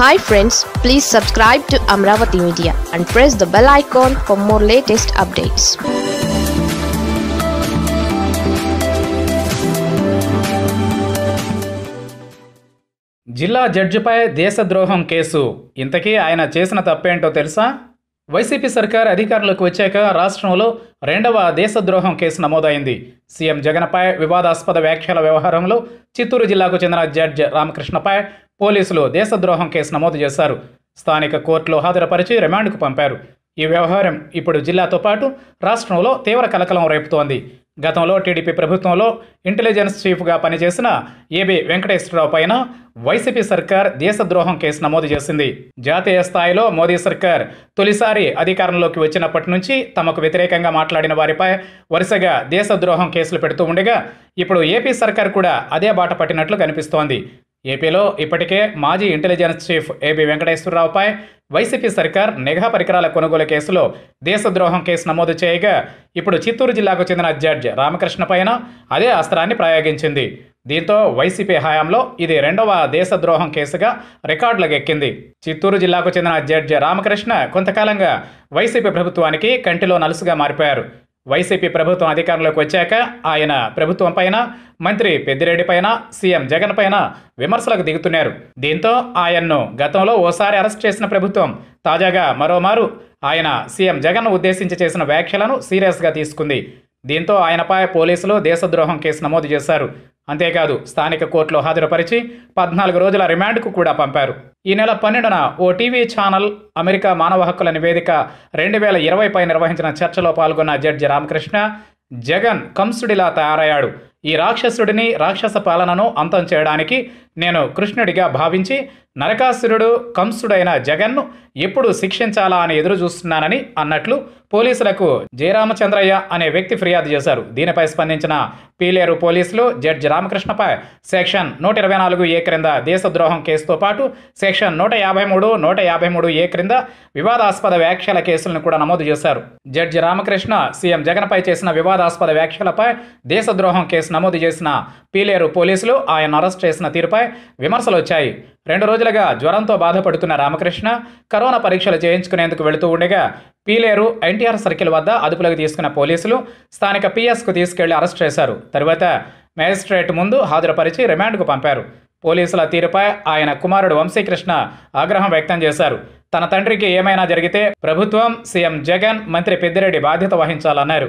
hi friends please subscribe to Amaravati media and press the bell icon for more latest updates జిల్లా జడ్జిపై దేశద్రోహం case ఇంతకీ ఆయన చేసిన తప్పేంటో తెలుసా వైసీపీ సర్కార్ అధికారంలోకి వచ్చాక రాష్ట్రంలో రెండవ దేశద్రోహం కేసు నమోదైంది సీఎం జగన్పై వివాదాస్పద వ్యాఖ్యల వ్యవహారంలో చిత్తూరు జిల్లాకు చెందిన జడ్జ్ రామకృష్ణపై పోలీసులు దేశద్రోహం కేసు నమోదు చేశారు స్థానిక కోర్టులో హాజరుపరిచి రిమాండ్కు పంపారు ఈ వ్యవహారం ఇప్పుడు జిల్లాతో పాటు రాష్ట్రంలో తీవ్ర కలకలం రేపుతోంది గతంలో టీడీపీ ప్రభుత్వంలో ఇంటెలిజెన్స్ చీఫ్గా పనిచేసిన ఏబి వెంకటేశ్వరరావు పైన వైసీపీ సర్కార్ దేశద్రోహం కేసు నమోదు చేసింది జాతీయ స్థాయిలో మోదీ సర్కార్ తొలిసారి అధికారంలోకి వచ్చినప్పటి నుంచి తమకు వ్యతిరేకంగా మాట్లాడిన వారిపై వరుసగా దేశద్రోహం కేసులు పెడుతూ ఉండగా ఇప్పుడు ఏపీ సర్కార్ కూడా అదే బాట పట్టినట్లు కనిపిస్తోంది ఏపీలో ఇప్పటికే మాజీ ఇంటెలిజెన్స్ చీఫ్ ఏబి వెంకటేశ్వరరావుపై వైసీపీ సర్కార్ నిఘా పరికరాల కొనుగోలు కేసులో దేశద్రోహం కేసు నమోదు చేయగా ఇప్పుడు చిత్తూరు జిల్లాకు చెందిన జడ్జ్ రామకృష్ణ పైన అదే అస్త్రాన్ని ప్రయోగించింది దీంతో వైసీపీ హయాంలో ఇది రెండవ దేశద్రోహం కేసుగా రికార్డులకు ఎక్కింది చిత్తూరు జిల్లాకు చెందిన జడ్జ్ రామకృష్ణ కొంతకాలంగా వైసీపీ ప్రభుత్వానికి కంటిలో నలుసుగా మారిపోయారు వైసీపీ ప్రభుత్వం అధికారంలోకి వచ్చాక ఆయన ప్రభుత్వం పైన మంత్రి పెద్దిరెడ్డి పైన సీఎం జగన్ పైన విమర్శలకు దిగుతున్నారు దీంతో ఆయన్ను గతంలో ఓసారి అరెస్ట్ చేసిన ప్రభుత్వం తాజాగా మరోమారు ఆయన సీఎం జగన్ ఉద్దేశించి చేసిన వ్యాఖ్యలను సీరియస్గా తీసుకుంది దీంతో ఆయనపై పోలీసులు దేశద్రోహం కేసు నమోదు చేశారు అంతేకాదు స్థానిక కోర్టులో హాజరుపరిచి పద్నాలుగు రోజుల రిమాండ్కు కూడా పంపారు ఈ నెల పన్నెండున ఓ టీవీ ఛానల్ అమెరికా మానవ హక్కుల నివేదిక రెండు వేల ఇరవైపై నిర్వహించిన చర్చలో పాల్గొన్న జడ్జి రామకృష్ణ జగన్ కంసుడిలా తయారయ్యాడు ఈ రాక్షసుడిని రాక్షస పాలనను అంతం చేయడానికి నేను కృష్ణుడిగా భావించి నరకాసురుడు కంసుడైన జగన్ను ఎప్పుడు శిక్షించాలా అని ఎదురు చూస్తున్నానని అన్నట్లు పోలీసులకు జయరామచంద్రయ్య అనే వ్యక్తి ఫిర్యాదు చేశారు దీనిపై స్పందించిన పీలేరు పోలీసులు జడ్జి రామకృష్ణపై సెక్షన్ నూట ఇరవై నాలుగు ఏ క్రింద దేశద్రోహం కేసుతో పాటు సెక్షన్ నూట యాభై మూడు నూట యాభై మూడు ఏ క్రింద వివాదాస్పద వ్యాఖ్యల కేసులను కూడా నమోదు చేశారు జడ్జి రామకృష్ణ సీఎం జగన్పై చేసిన వివాదాస్పద వ్యాఖ్యలపై దేశద్రోహం కేసు నమోదు చేసిన పీలేరు పోలీసులు ఆయన అరెస్ట్ చేసిన తీరుపై విమర్శలు వచ్చాయి రెండు రోజులుగా జ్వరంతో బాధపడుతున్న రామకృష్ణ కరోనా పరీక్షలు చేయించుకునేందుకు వెళుతూ ఉండగా పీలేరు ఎన్టీఆర్ సర్కిల్ వద్ద అదుపులోకి తీసుకున్న పోలీసులు స్థానిక పీఎస్కు తీసుకెళ్లి అరెస్ట్ చేశారు తరువాత మేజిస్ట్రేట్ ముందు హాజరుపరిచి రిమాండ్కు పంపారు పోలీసుల తీరుపై ఆయన కుమారుడు వంశీకృష్ణ ఆగ్రహం వ్యక్తం చేశారు తన తండ్రికి ఏమైనా జరిగితే ప్రభుత్వం సీఎం జగన్ మంత్రి పెద్దిరెడ్డి బాధ్యత వహించాలన్నారు